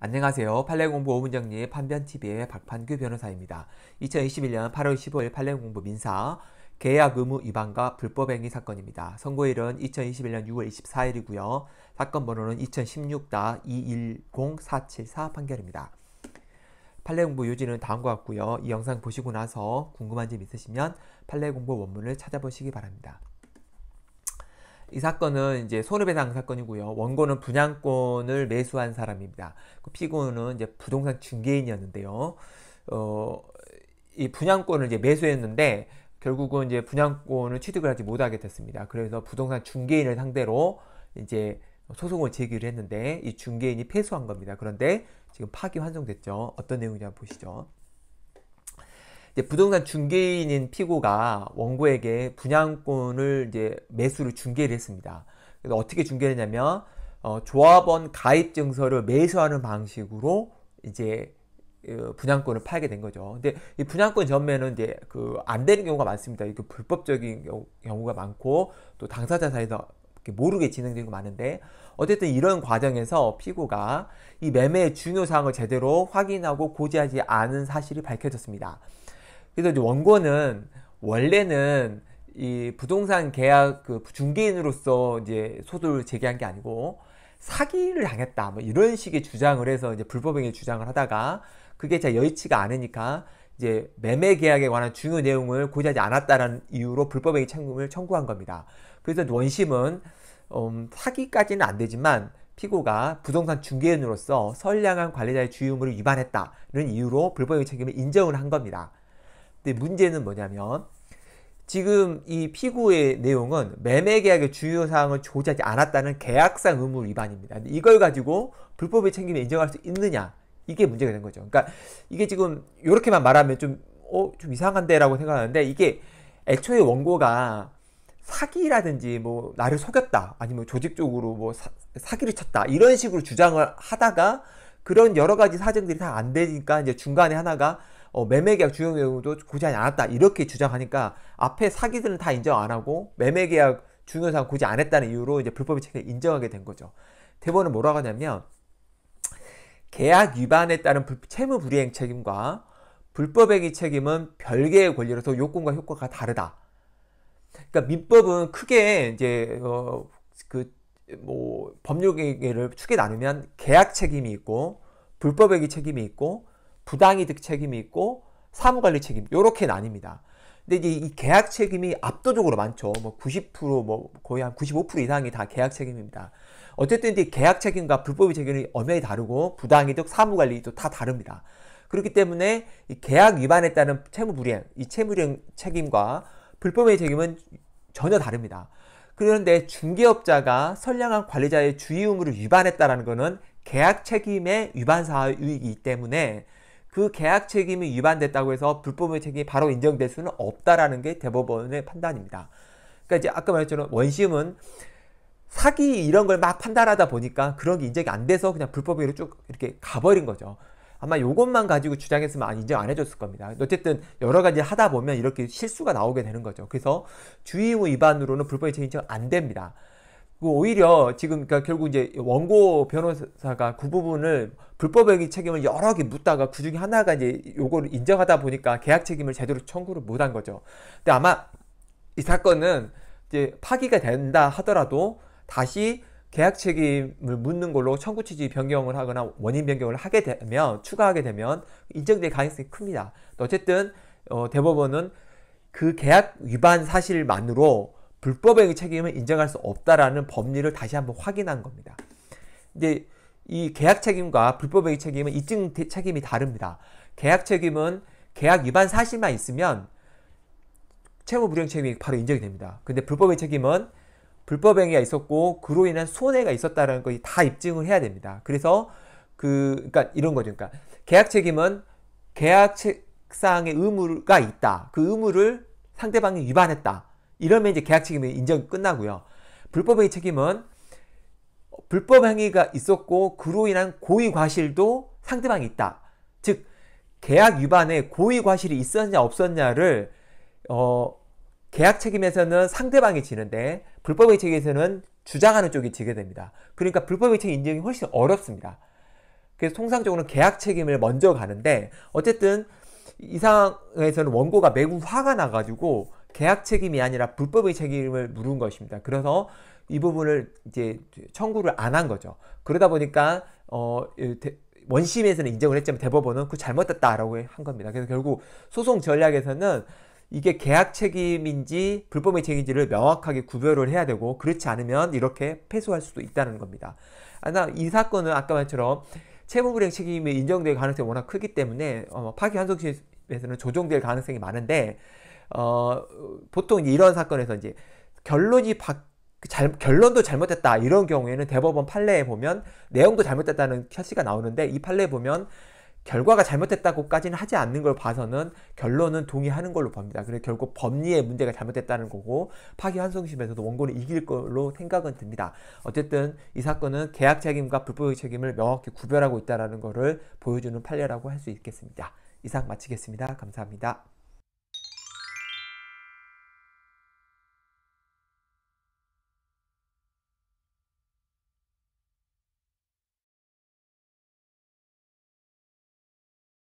안녕하세요. 판례공부 5분정리 판변TV의 박판규 변호사입니다. 2021년 8월 15일 판례공부 민사 계약 의무 위반과 불법행위 사건입니다. 선고일은 2021년 6월 24일이고요. 사건 번호는 2016-210474 판결입니다. 판례공부 요지는 다음과 같고요. 이 영상 보시고 나서 궁금한 점 있으시면 판례공부 원문을 찾아보시기 바랍니다. 이 사건은 이제 손해배상 사건이고요. 원고는 분양권을 매수한 사람입니다. 그 피고는 이제 부동산 중개인이었는데요. 어, 이 분양권을 이제 매수했는데 결국은 이제 분양권을 취득을 하지 못하게 됐습니다. 그래서 부동산 중개인을 상대로 이제 소송을 제기를 했는데 이 중개인이 패소한 겁니다. 그런데 지금 파기 환송됐죠. 어떤 내용인지 한번 보시죠. 부동산 중개인인 피고가 원고에게 분양권을 이제 매수를 중개를 했습니다. 그래서 어떻게 중개했냐면 어, 조합원 가입 증서를 매수하는 방식으로 이제 어, 분양권을 팔게 된 거죠. 근데 이 분양권 전매는 이제 그 안 되는 경우가 많습니다. 이게 불법적인 경우, 가 많고 또 당사자 사이에서 모르게 진행된거 많은데 어쨌든 이런 과정에서 피고가 이 매매의 중요 사항을 제대로 확인하고 고지하지 않은 사실이 밝혀졌습니다. 그래서 이제 원고는 원래는 이 부동산 계약 그 중개인으로서 이제 소득을 제기한 게 아니고 사기를 당했다 뭐 이런 식의 주장을 해서 이제 불법행위 주장을 하다가 그게 잘 여의치가 않으니까 이제 매매 계약에 관한 중요 내용을 고지하지 않았다는 이유로 불법행위 책임을 청구한 겁니다. 그래서 원심은 음, 사기까지는 안 되지만 피고가 부동산 중개인으로서 선량한 관리자의 주의 의무를 위반했다는 이유로 불법행위 책임을 인정을 한 겁니다. 근데 네, 문제는 뭐냐면 지금 이 피고의 내용은 매매 계약의 주요 사항을 조지하지 않았다는 계약상 의무 위반입니다. 이걸 가지고 불법의 책임을 인정할 수 있느냐 이게 문제가 된 거죠. 그러니까 이게 지금 이렇게만 말하면 좀 어, 좀 이상한데라고 생각하는데 이게 애초에 원고가 사기라든지 뭐 나를 속였다 아니면 조직적으로 뭐 사, 기를 쳤다 이런 식으로 주장을 하다가 그런 여러 가지 사정들이 다 안 되니까 이제 중간에 하나가 어, 매매계약 주요 내용도 고지하지 않았다 이렇게 주장하니까 앞에 사기들은 다 인정 안 하고 매매계약 중요사항 고지 안 했다는 이유로 이제 불법의 책을 인정하게 된 거죠. 대법원은 뭐라고 하냐면 계약 위반에 따른 불, 채무 불이행 책임과 불법행위 책임은 별개의 권리로서 요건과 효과가 다르다. 그러니까 민법은 크게 이제 어, 그뭐 법률 계를 크게 나누면 계약 책임이 있고 불법행위 책임이 있고 부당이득 책임이 있고 사무관리 책임 요렇게 나뉩니다. 근데 이 계약 책임이 압도적으로 많죠. 뭐 90%뭐 거의 한 95% 이상이 다 계약 책임입니다. 어쨌든 이 계약 책임과 불법의 책임이 엄연히 다르고 부당이득, 사무관리도 다 다릅니다. 그렇기 때문에 이 계약 위반에 따른 채무 불이행, 이 채무 불이행 책임과 불법의 책임은 전혀 다릅니다. 그런데 중개업자가 선량한 관리자의 주의 의무를 위반했다라는 것은 계약 책임의 위반 사유이기 때문에 그 계약 책임이 위반됐다고 해서 불법의 책임이 바로 인정될 수는 없다라는 게 대법원의 판단입니다. 그러니까 이제 아까 말했지만 원심은 사기 이런 걸 막 판단하다 보니까 그런 게 인정이 안 돼서 그냥 불법으로 쭉 이렇게 가버린 거죠. 아마 이것만 가지고 주장했으면 인정 안 해줬을 겁니다. 어쨌든 여러 가지 하다 보면 이렇게 실수가 나오게 되는 거죠. 그래서 주의무 위반으로는 불법의 책임 인정 안 됩니다. 그 오히려 지금 그러니까 결국 이제 원고 변호사가 그 부분을 불법행위 책임을 여러 개 묻다가 그 중에 하나가 이제 요거를 인정하다 보니까 계약 책임을 제대로 청구를 못 한 거죠. 근데 아마 이 사건은 이제 파기가 된다 하더라도 다시 계약 책임을 묻는 걸로 청구 취지 변경을 하거나 원인 변경을 하게 되면 추가하게 되면 인정될 가능성이 큽니다. 어쨌든 어, 대법원은 그 계약 위반 사실만으로 불법행위책임은 인정할 수 없다라는 법리를 다시 한번 확인한 겁니다. 이제 이 계약 책임과 불법의 책임은 입증 책임이 다릅니다. 계약 책임은 계약 위반 사실만 있으면 채무 불이행 책임이 바로 인정이 됩니다. 근데 불법의 책임은 불법 행위가 있었고 그로 인한 손해가 있었다는 것이 다 입증을 해야 됩니다. 그래서 그 그러니까 이런 거죠. 그러니까 계약 책임은 계약 책상의 의무가 있다. 그 의무를 상대방이 위반했다. 이러면 이제 계약 책임이 인정이 끝나고요. 불법행위 책임은 불법행위가 있었고 그로 인한 고의 과실도 상대방이 있다. 즉 계약 위반에 고의 과실이 있었냐 없었냐를 어, 계약 책임에서는 상대방이 지는데 불법행위 책임에서는 주장하는 쪽이 지게 됩니다. 그러니까 불법행위 책임 인정이 훨씬 어렵습니다. 그래서 통상적으로는 계약 책임을 먼저 가는데 어쨌든 이 상황에서는 원고가 매우 화가 나가지고 계약 책임이 아니라 불법의 책임을 물은 것입니다. 그래서 이 부분을 이제 청구를 안 한 거죠. 그러다 보니까 어 예, 원심에서는 인정을 했지만 대법원은 그 잘못됐다라고 한 겁니다. 그래서 결국 소송 전략에서는 이게 계약 책임인지 불법의 책임인지를 명확하게 구별을 해야 되고 그렇지 않으면 이렇게 패소할 수도 있다는 겁니다. 아나이 사건은 아까 말처럼 채무불행 책임이 인정될 가능성이 워낙 크기 때문에 어, 파기환송심에서는 조정될 가능성이 많은데 어, 보통 이런 사건에서 이제 결론이 바, 잘, 결론도 잘못됐다 이런 경우에는 대법원 판례에 보면 내용도 잘못됐다는 켜시가 나오는데 이 판례에 보면 결과가 잘못됐다고까지는 하지 않는 걸 봐서는 결론은 동의하는 걸로 봅니다. 그래서 결국 법리의 문제가 잘못됐다는 거고 파기환송심에서도 원고는 이길 걸로 생각은 듭니다. 어쨌든 이 사건은 계약 책임과 불법의 책임을 명확히 구별하고 있다는 것을 보여주는 판례라고 할 수 있겠습니다. 이상 마치겠습니다. 감사합니다.